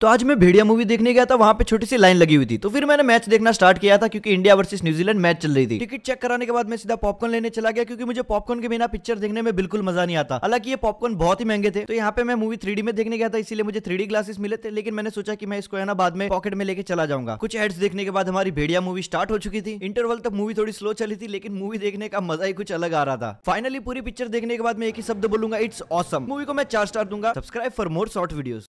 तो आज मैं भेड़िया मूवी देखने गया था वहाँ पे छोटी सी लाइन लगी हुई थी तो फिर मैंने मैच देखना स्टार्ट किया था क्योंकि इंडिया वर्सेस न्यूजीलैंड मैच चल रही थी टिकट चेक कराने के बाद मैं सीधा पॉपकॉर्न लेने चला गया क्योंकि मुझे पॉपकॉर्न के बिना पिक्चर देखने में बिल्कुल मजा नहीं आता हालांकि ये पॉपकॉर्न बहुत ही महंगे थे तो यहाँ पे मैं मूवी थ्री में देखने गया था इसीलिए मुझे थ्री ग्लासेस मिले थे लेकिन मैंने सोचा की मैं इसको है ना बाद में पॉकेट में लेके चला जाऊंगा कुछ एड्स देखने के बाद हमारी भेड़िया मूवी स्टार्ट हो चुकी थी इंटरवल तक मूवी थोड़ी स्लो चली थी लेकिन मूवी देखने का मजा ही कुछ अलग आ रहा था फाइनली पूरी पिक्चर देखने के बाद मैं एक ही शब्द बोलूंगा इट्स ऑसम मूवी को मैं चार स्टार दूंगा subscribe for more short video